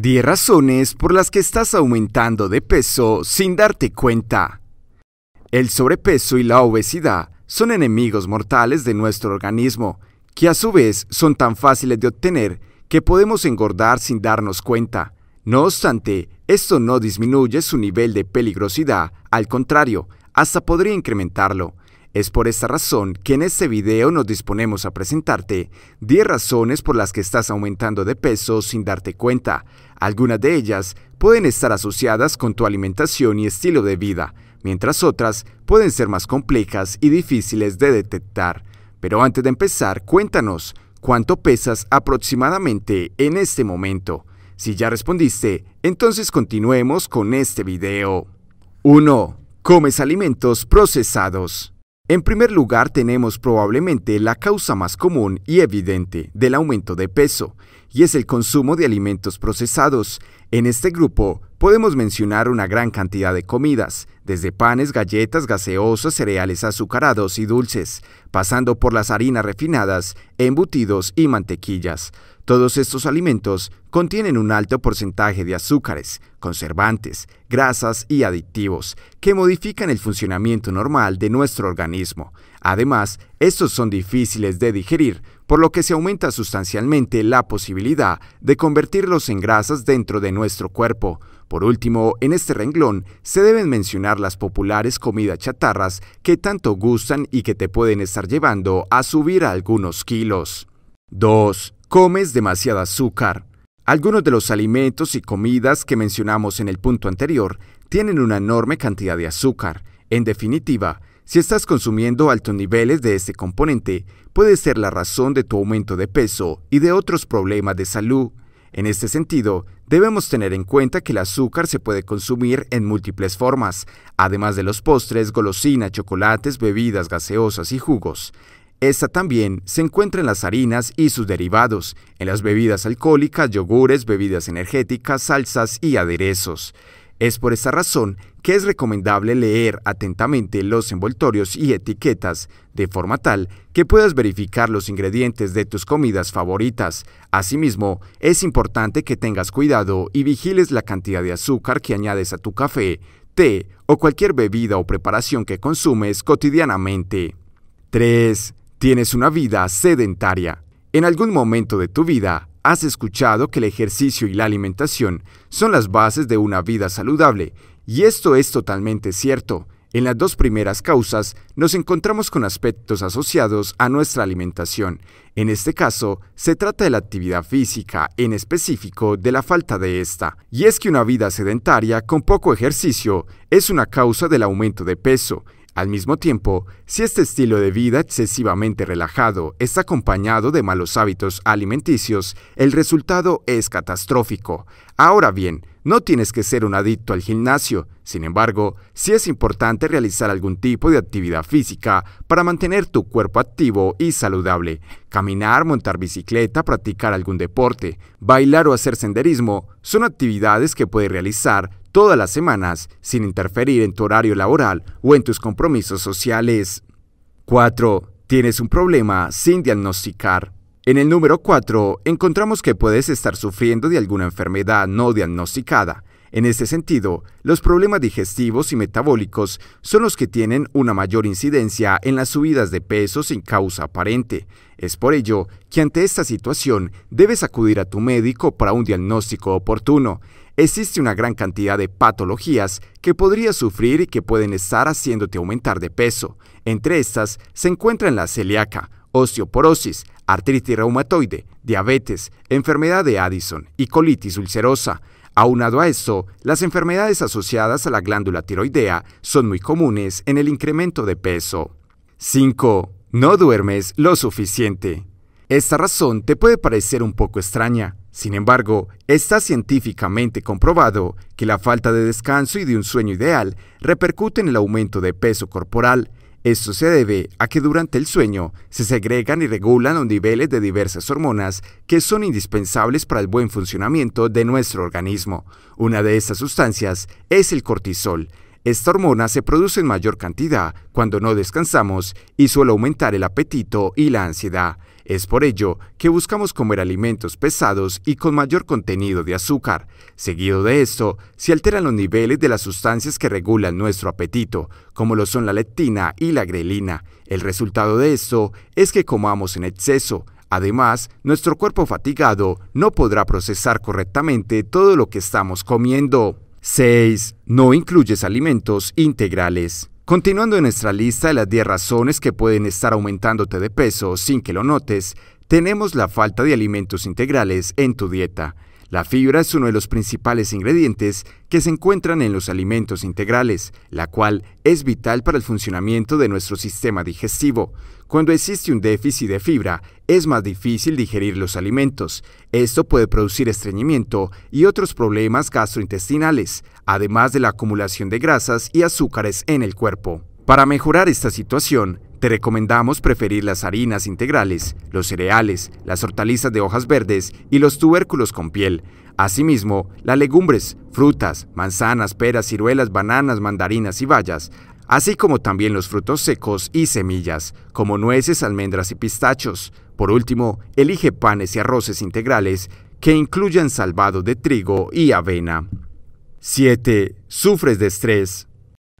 10 razones por las que estás aumentando de peso sin darte cuenta. El sobrepeso y la obesidad son enemigos mortales de nuestro organismo, que a su vez son tan fáciles de obtener que podemos engordar sin darnos cuenta. No obstante, esto no disminuye su nivel de peligrosidad, al contrario, hasta podría incrementarlo. Es por esta razón que en este video nos disponemos a presentarte 10 razones por las que estás aumentando de peso sin darte cuenta, algunas de ellas pueden estar asociadas con tu alimentación y estilo de vida, mientras otras pueden ser más complejas y difíciles de detectar. Pero antes de empezar, cuéntanos, ¿cuánto pesas aproximadamente en este momento? Si ya respondiste, entonces continuemos con este video. 1. Comes alimentos procesados. En primer lugar tenemos probablemente la causa más común y evidente del aumento de peso, y es el consumo de alimentos procesados. En este grupo podemos mencionar una gran cantidad de comidas, desde panes, galletas, gaseosas, cereales azucarados y dulces, pasando por las harinas refinadas, embutidos y mantequillas. Todos estos alimentos contienen un alto porcentaje de azúcares, conservantes, grasas y aditivos que modifican el funcionamiento normal de nuestro organismo. Además, estos son difíciles de digerir, por lo que se aumenta sustancialmente la posibilidad de convertirlos en grasas dentro de nuestro cuerpo. Por último, en este renglón se deben mencionar las populares comidas chatarras que tanto gustan y que te pueden estar llevando a subir algunos kilos. 2 comes demasiado azúcar. Algunos de los alimentos y comidas que mencionamos en el punto anterior tienen una enorme cantidad de azúcar. En definitiva, si estás consumiendo altos niveles de este componente, puede ser la razón de tu aumento de peso y de otros problemas de salud. En este sentido, debemos tener en cuenta que el azúcar se puede consumir en múltiples formas, además de los postres, golosinas, chocolates, bebidas gaseosas y jugos. Esta también se encuentra en las harinas y sus derivados, en las bebidas alcohólicas, yogures, bebidas energéticas, salsas y aderezos. Es por esta razón que es recomendable leer atentamente los envoltorios y etiquetas, de forma tal que puedas verificar los ingredientes de tus comidas favoritas. Asimismo, es importante que tengas cuidado y vigiles la cantidad de azúcar que añades a tu café, té o cualquier bebida o preparación que consumes cotidianamente. 3. Tienes una vida sedentaria. En algún momento de tu vida has escuchado que el ejercicio y la alimentación son las bases de una vida saludable, y esto es totalmente cierto. En las dos primeras causas nos encontramos con aspectos asociados a nuestra alimentación. En este caso, se trata de la actividad física, en específico de la falta de esta. Y es que una vida sedentaria con poco ejercicio es una causa del aumento de peso, al mismo tiempo, si este estilo de vida excesivamente relajado está acompañado de malos hábitos alimenticios, el resultado es catastrófico. Ahora bien, no tienes que ser un adicto al gimnasio, sin embargo, sí es importante realizar algún tipo de actividad física para mantener tu cuerpo activo y saludable. Caminar, montar bicicleta, practicar algún deporte, bailar o hacer senderismo son actividades que puedes realizar todas las semanas sin interferir en tu horario laboral o en tus compromisos sociales. 4. Tienes un problema sin diagnosticar. En el número 4, encontramos que puedes estar sufriendo de alguna enfermedad no diagnosticada. En este sentido, los problemas digestivos y metabólicos son los que tienen una mayor incidencia en las subidas de peso sin causa aparente. Es por ello que ante esta situación debes acudir a tu médico para un diagnóstico oportuno. Existe una gran cantidad de patologías que podrías sufrir y que pueden estar haciéndote aumentar de peso. Entre estas se encuentran la celíaca, osteoporosis, artritis reumatoide, diabetes, enfermedad de Addison y colitis ulcerosa. Aunado a esto, las enfermedades asociadas a la glándula tiroidea son muy comunes en el incremento de peso. 5. No duermes lo suficiente. Esta razón te puede parecer un poco extraña, sin embargo, está científicamente comprobado que la falta de descanso y de un sueño ideal repercute en el aumento de peso corporal, esto se debe a que durante el sueño se segregan y regulan los niveles de diversas hormonas que son indispensables para el buen funcionamiento de nuestro organismo. Una de estas sustancias es el cortisol. Esta hormona se produce en mayor cantidad cuando no descansamos y suele aumentar el apetito y la ansiedad. Es por ello que buscamos comer alimentos pesados y con mayor contenido de azúcar. Seguido de esto, se alteran los niveles de las sustancias que regulan nuestro apetito, como lo son la leptina y la grelina. El resultado de esto es que comamos en exceso, Además, nuestro cuerpo fatigado no podrá procesar correctamente todo lo que estamos comiendo. 6. No incluyes alimentos integrales. Continuando en nuestra lista de las 10 razones que pueden estar aumentándote de peso sin que lo notes, tenemos la falta de alimentos integrales en tu dieta. La fibra es uno de los principales ingredientes que se encuentran en los alimentos integrales, la cual es vital para el funcionamiento de nuestro sistema digestivo. Cuando existe un déficit de fibra, es más difícil digerir los alimentos. Esto puede producir estreñimiento y otros problemas gastrointestinales, además de la acumulación de grasas y azúcares en el cuerpo. Para mejorar esta situación, te recomendamos preferir las harinas integrales, los cereales, las hortalizas de hojas verdes y los tubérculos con piel. Asimismo, las legumbres, frutas, manzanas, peras, ciruelas, bananas, mandarinas y bayas, así como también los frutos secos y semillas, como nueces, almendras y pistachos. Por último, elige panes y arroces integrales que incluyan salvado de trigo y avena. 7. Sufres de estrés.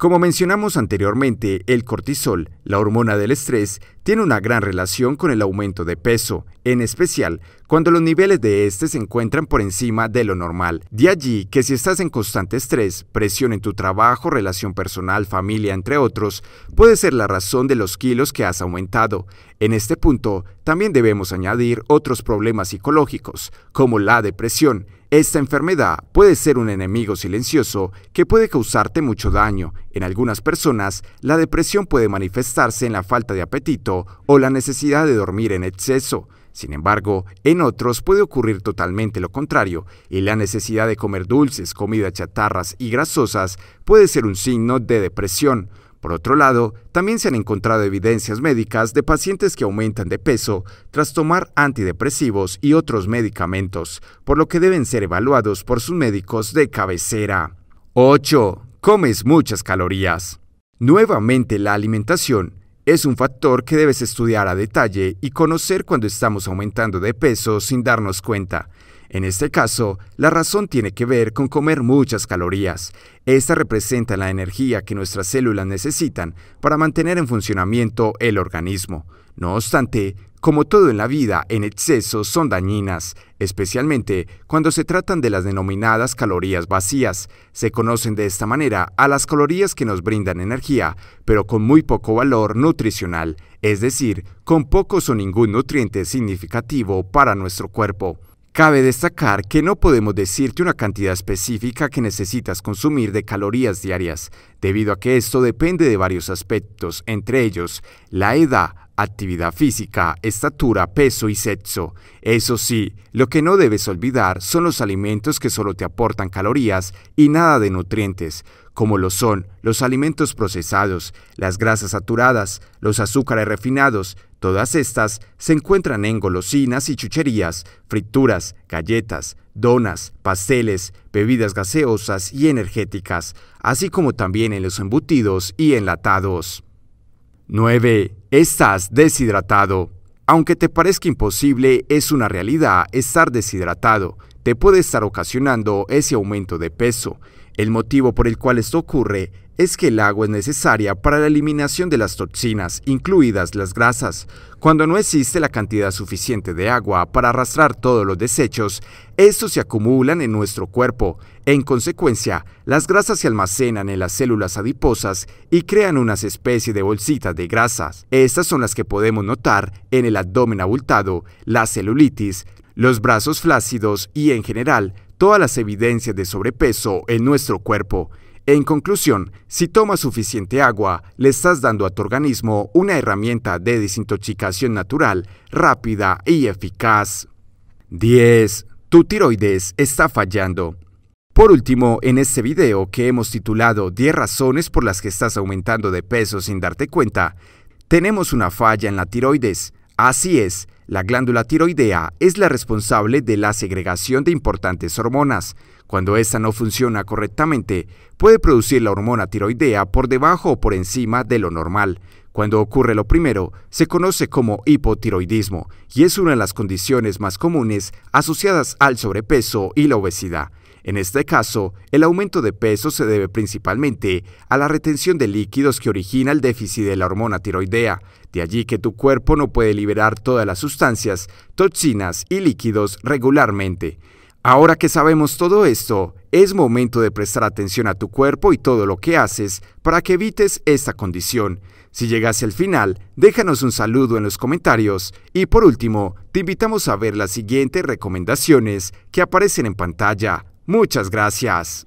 Como mencionamos anteriormente, el cortisol, la hormona del estrés, tiene una gran relación con el aumento de peso, en especial cuando los niveles de este se encuentran por encima de lo normal. De allí que si estás en constante estrés, presión en tu trabajo, relación personal, familia, entre otros, puede ser la razón de los kilos que has aumentado. En este punto, también debemos añadir otros problemas psicológicos, como la depresión, esta enfermedad puede ser un enemigo silencioso que puede causarte mucho daño. En algunas personas, la depresión puede manifestarse en la falta de apetito o la necesidad de dormir en exceso. Sin embargo, en otros puede ocurrir totalmente lo contrario, y la necesidad de comer dulces, comida chatarras y grasosas puede ser un signo de depresión. Por otro lado, también se han encontrado evidencias médicas de pacientes que aumentan de peso tras tomar antidepresivos y otros medicamentos, por lo que deben ser evaluados por sus médicos de cabecera. 8. Comes muchas calorías. Nuevamente la alimentación es un factor que debes estudiar a detalle y conocer cuando estamos aumentando de peso sin darnos cuenta. En este caso, la razón tiene que ver con comer muchas calorías. Estas representan la energía que nuestras células necesitan para mantener en funcionamiento el organismo. No obstante, como todo en la vida, en exceso son dañinas, especialmente cuando se tratan de las denominadas calorías vacías. Se conocen de esta manera a las calorías que nos brindan energía, pero con muy poco valor nutricional, es decir, con pocos o ningún nutriente significativo para nuestro cuerpo. Cabe destacar que no podemos decirte una cantidad específica que necesitas consumir de calorías diarias, debido a que esto depende de varios aspectos, entre ellos la edad, actividad física, estatura, peso y sexo. Eso sí, lo que no debes olvidar son los alimentos que solo te aportan calorías y nada de nutrientes, como lo son los alimentos procesados, las grasas saturadas, los azúcares refinados, Todas estas se encuentran en golosinas y chucherías, frituras, galletas, donas, pasteles, bebidas gaseosas y energéticas, así como también en los embutidos y enlatados. 9. Estás deshidratado. Aunque te parezca imposible, es una realidad estar deshidratado. Te puede estar ocasionando ese aumento de peso. El motivo por el cual esto ocurre es que el agua es necesaria para la eliminación de las toxinas, incluidas las grasas. Cuando no existe la cantidad suficiente de agua para arrastrar todos los desechos, estos se acumulan en nuestro cuerpo. En consecuencia, las grasas se almacenan en las células adiposas y crean unas especies de bolsitas de grasas. Estas son las que podemos notar en el abdomen abultado, la celulitis, los brazos flácidos y en general todas las evidencias de sobrepeso en nuestro cuerpo. En conclusión, si tomas suficiente agua, le estás dando a tu organismo una herramienta de desintoxicación natural, rápida y eficaz. 10. Tu tiroides está fallando. Por último, en este video que hemos titulado 10 razones por las que estás aumentando de peso sin darte cuenta, tenemos una falla en la tiroides. Así es, la glándula tiroidea es la responsable de la segregación de importantes hormonas. Cuando esta no funciona correctamente, puede producir la hormona tiroidea por debajo o por encima de lo normal. Cuando ocurre lo primero, se conoce como hipotiroidismo y es una de las condiciones más comunes asociadas al sobrepeso y la obesidad. En este caso, el aumento de peso se debe principalmente a la retención de líquidos que origina el déficit de la hormona tiroidea, de allí que tu cuerpo no puede liberar todas las sustancias, toxinas y líquidos regularmente. Ahora que sabemos todo esto, es momento de prestar atención a tu cuerpo y todo lo que haces para que evites esta condición. Si llegas al final, déjanos un saludo en los comentarios y por último, te invitamos a ver las siguientes recomendaciones que aparecen en pantalla. Muchas gracias.